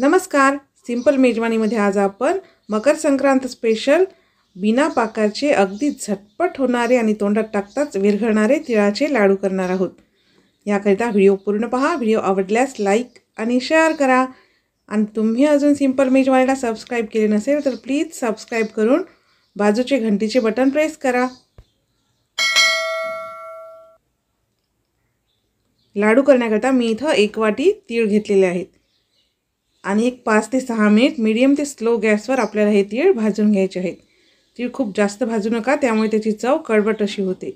नमस्कार सिंपल मेजवानीमध्ये आज आपण मकर संक्रांत स्पेशल बिना पाकाचे अगदी झटपट होणारे आणि तोंडात टाकताच विरघळणारे तिळाचे लाडू करणार आहोत याकरिता व्हिडिओ पूर्ण पहा व्हिडिओ आवडल्यास लाईक आणि शेअर करा आणि तुम्ही अजून सिंपल मेजवानीला सबस्क्राईब केले नसेल तर प्लीज सबस्क्राईब करून बाजूचे घंटीचे बटन प्रेस करा लाडू करण्याकरता मी इथं एक वाटी तीळ घेतलेले आहेत आणि एक पाच ते सहा मिनिट मीडियम ते स्लो गॅसवर आपल्याला हे तीळ भाजून घ्यायचे आहेत तीळ खूप जास्त भाजू नका त्यामुळे त्याची चव कडबट अशी होते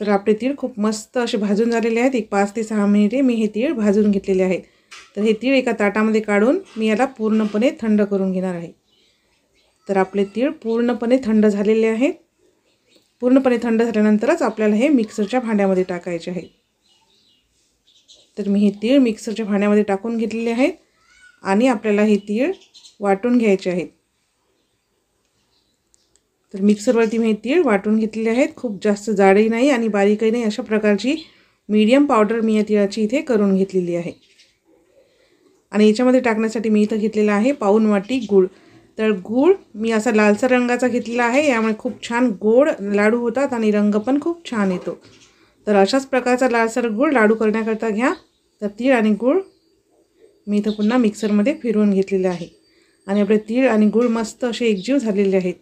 तर आपले तीळ खूप मस्त असे भाजून झालेले आहेत एक पाच ते सहा मिनिटे मी हे तीळ भाजून घेतलेले आहेत तर हे तीळ एका ताटामध्ये काढून मी याला पूर्णपणे थंड करून घेणार आहे तर आपले तीळ पूर्णपणे थंड झालेले आहेत पूर्णपणे थंड झाल्यानंतरच आपल्याला हे मिक्सरच्या भांड्यामध्ये टाकायचे आहे तर मी हे तीळ मिक्सरच्या भांड्यामध्ये टाकून घेतलेले आहेत आणि आपल्याला हे तीळ वाटून घ्यायचे आहेत तर मिक्सरवरती मी हे तीळ वाटून घेतलेले आहेत खूप जास्त जाडही नाही आणि बारीकही नाही अशा प्रकारची मीडियम पावडर मी या तिळाची इथे करून घेतलेली आहे आणि याच्यामध्ये टाकण्यासाठी मी इथं घेतलेला आहे पाऊन वाटी गूळ तर गूळ मी असा लालसर रंगाचा घेतलेला आहे यामुळे खूप छान गोड लाडू होतात आणि रंग पण खूप छान येतो तर अशाच प्रकारचा लालसर गूळ लाडू करण्याकरता घ्या तर तीळ आणि गूळ मी इथं पुन्हा मिक्सरमध्ये फिरवून घेतलेलं आहे आणि आपले तीळ आणि गूळ मस्त असे एकजीव झालेले आहेत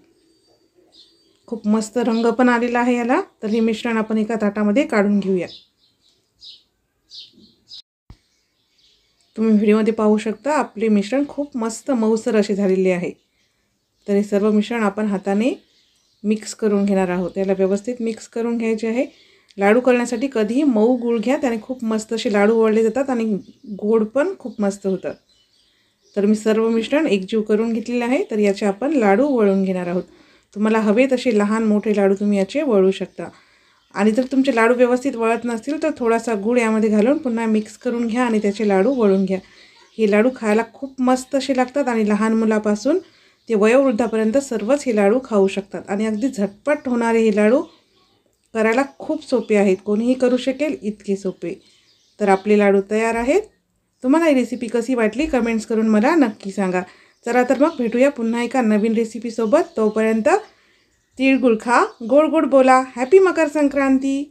खूप मस्त रंग पण आलेला आहे याला तर हे मिश्रण आपण एका ताटामध्ये काढून घेऊया तुम्ही व्हिडिओमध्ये पाहू शकता आपले मिश्रण खूप मस्त मऊसर असे झालेले आहे तर हे सर्व मिश्रण आपण हाताने मिक्स करून घेणार आहोत याला व्यवस्थित मिक्स करून घ्यायचे आहे लाडू करण्यासाठी कधीही मऊ गुळ घ्या त्याने खूप मस्त असे लाडू वळले जातात आणि गोड पण खूप मस्त होतात तर मी सर्व मिश्रण एकजीव करून घेतलेले आहे तर याचे आपण लाडू वळून घेणार आहोत तुम्हाला हवे तसे लहान मोठे लाडू तुम्ही याचे वळू शकता आणि जर तुमचे लाडू व्यवस्थित वळत नसतील तर थोडासा गूळ यामध्ये घालून पुन्हा मिक्स करून घ्या आणि त्याचे लाडू वळून घ्या हे लाडू खायला खूप मस्त असे लागतात आणि लहान मुलापासून ते वयोवृद्धापर्यंत सर्वच हे लाडू खाऊ शकतात आणि अगदी झटपट होणारे हे लाडू करायला खूप सोपे आहेत कोणीही करू शकेल इतके सोपे तर आपले लाडू तयार आहेत तुम्हाला ही रेसिपी कशी वाटली कमेंट्स करून मला नक्की सांगा चला तर मग भेटूया पुन्हा एका नवीन रेसिपीसोबत तोपर्यंत तिळगुळ खा गोड गोड बोला हॅपी मकर संक्रांती